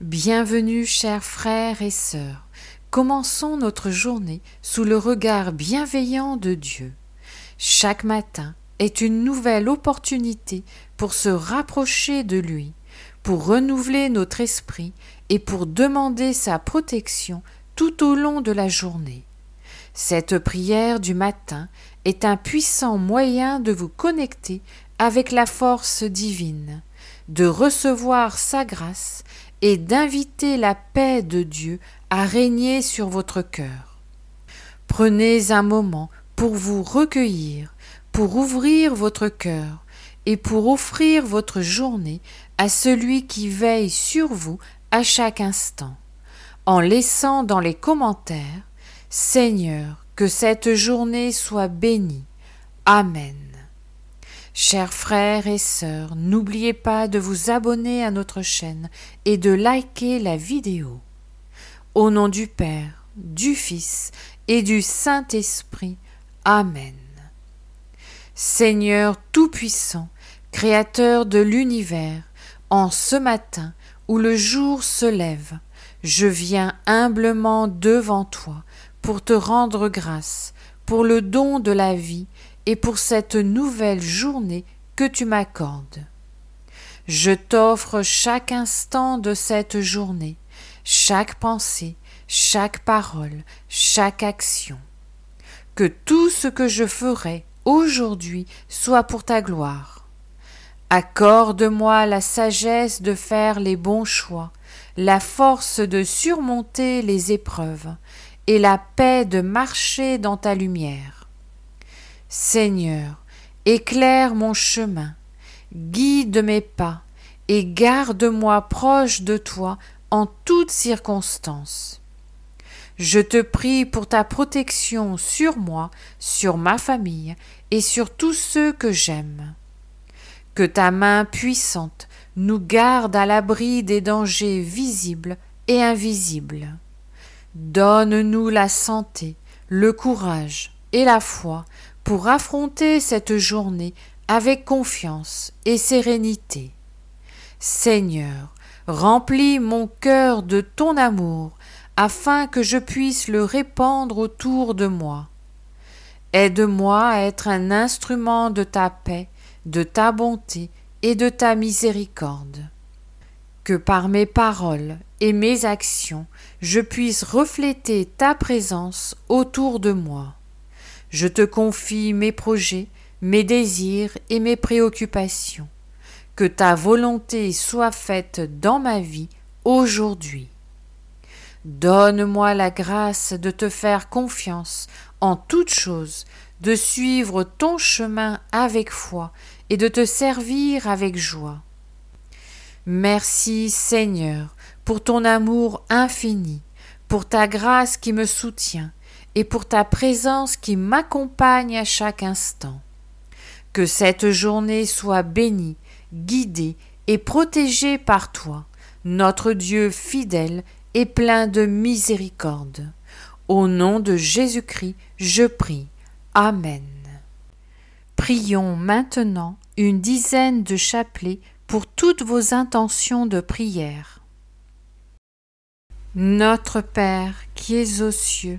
Bienvenue, chers frères et sœurs. Commençons notre journée sous le regard bienveillant de Dieu. Chaque matin est une nouvelle opportunité pour se rapprocher de lui, pour renouveler notre esprit et pour demander sa protection tout au long de la journée. Cette prière du matin est un puissant moyen de vous connecter avec la force divine, de recevoir sa grâce et d'inviter la paix de Dieu à régner sur votre cœur. Prenez un moment pour vous recueillir, pour ouvrir votre cœur et pour offrir votre journée à celui qui veille sur vous à chaque instant, en laissant dans les commentaires Seigneur, que cette journée soit bénie. Amen. Chers frères et sœurs, n'oubliez pas de vous abonner à notre chaîne et de liker la vidéo. Au nom du Père, du Fils et du Saint-Esprit. Amen. Seigneur Tout-Puissant, Créateur de l'univers, en ce matin où le jour se lève, je viens humblement devant toi pour te rendre grâce pour le don de la vie et pour cette nouvelle journée que tu m'accordes. Je t'offre chaque instant de cette journée, chaque pensée, chaque parole, chaque action. Que tout ce que je ferai aujourd'hui soit pour ta gloire. Accorde-moi la sagesse de faire les bons choix, la force de surmonter les épreuves et la paix de marcher dans ta lumière. Seigneur, éclaire mon chemin, guide mes pas, et garde-moi proche de toi en toutes circonstances. Je te prie pour ta protection sur moi, sur ma famille et sur tous ceux que j'aime. Que ta main puissante nous garde à l'abri des dangers visibles et invisibles. Donne-nous la santé, le courage et la foi pour affronter cette journée avec confiance et sérénité. Seigneur, remplis mon cœur de ton amour afin que je puisse le répandre autour de moi. Aide-moi à être un instrument de ta paix, de ta bonté et de ta miséricorde. Que par mes paroles et mes actions, je puisse refléter ta présence autour de moi. Je te confie mes projets, mes désirs et mes préoccupations. Que ta volonté soit faite dans ma vie aujourd'hui. Donne-moi la grâce de te faire confiance en toutes choses, de suivre ton chemin avec foi et de te servir avec joie. Merci Seigneur pour ton amour infini, pour ta grâce qui me soutient, et pour ta présence qui m'accompagne à chaque instant. Que cette journée soit bénie, guidée et protégée par toi, notre Dieu fidèle et plein de miséricorde. Au nom de Jésus-Christ, je prie. Amen. Prions maintenant une dizaine de chapelets pour toutes vos intentions de prière. Notre Père qui es aux cieux,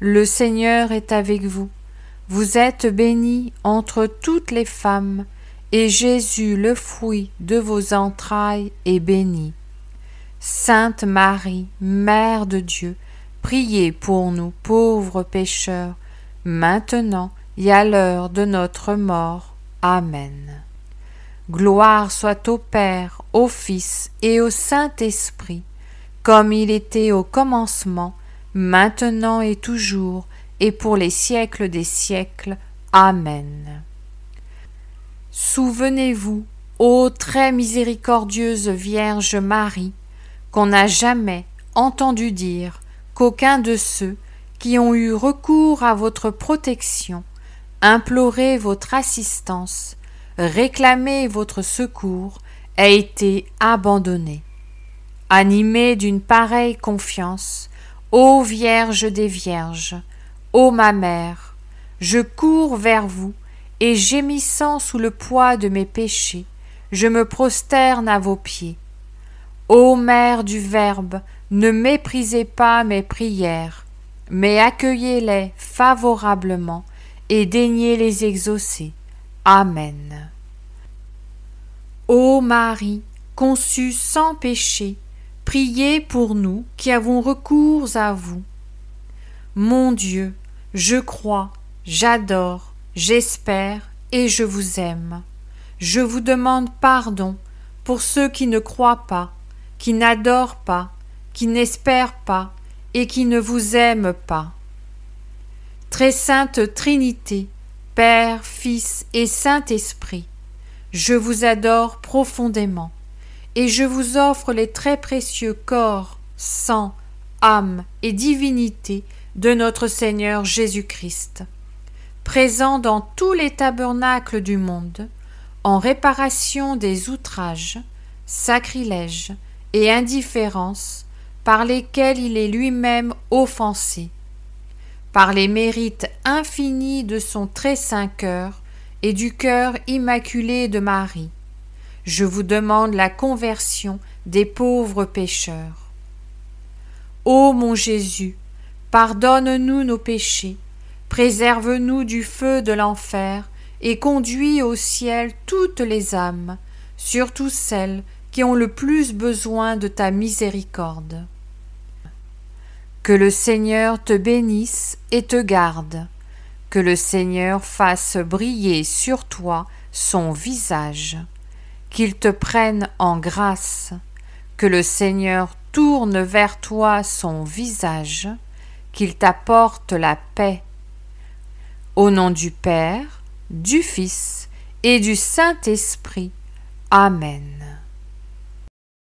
Le Seigneur est avec vous. Vous êtes bénie entre toutes les femmes, et Jésus, le fruit de vos entrailles, est béni. Sainte Marie, Mère de Dieu, priez pour nous pauvres pécheurs, maintenant et à l'heure de notre mort. Amen. Gloire soit au Père, au Fils et au Saint-Esprit, comme il était au commencement, maintenant et toujours, et pour les siècles des siècles. Amen. Souvenez-vous, ô très miséricordieuse Vierge Marie, qu'on n'a jamais entendu dire qu'aucun de ceux qui ont eu recours à votre protection, imploré votre assistance, réclamé votre secours, a été abandonné. Animé d'une pareille confiance, Ô Vierge des Vierges, ô ma mère, je cours vers vous, et gémissant sous le poids de mes péchés, je me prosterne à vos pieds. Ô Mère du Verbe, ne méprisez pas mes prières, mais accueillez-les favorablement et daignez les exaucer. Amen. Ô Marie, conçue sans péché, Priez pour nous qui avons recours à vous. Mon Dieu, je crois, j'adore, j'espère et je vous aime. Je vous demande pardon pour ceux qui ne croient pas, qui n'adorent pas, qui n'espèrent pas et qui ne vous aiment pas. Très sainte Trinité, Père, Fils et Saint-Esprit, je vous adore profondément et je vous offre les très précieux corps, sang, âme et divinité de notre Seigneur Jésus-Christ, présent dans tous les tabernacles du monde, en réparation des outrages, sacrilèges et indifférences par lesquels il est lui-même offensé, par les mérites infinis de son très saint cœur et du cœur immaculé de Marie, je vous demande la conversion des pauvres pécheurs. Ô mon Jésus, pardonne-nous nos péchés, préserve-nous du feu de l'enfer, et conduis au ciel toutes les âmes, surtout celles qui ont le plus besoin de ta miséricorde. Que le Seigneur te bénisse et te garde, que le Seigneur fasse briller sur toi son visage qu'il te prenne en grâce, que le Seigneur tourne vers toi son visage, qu'il t'apporte la paix. Au nom du Père, du Fils et du Saint-Esprit. Amen.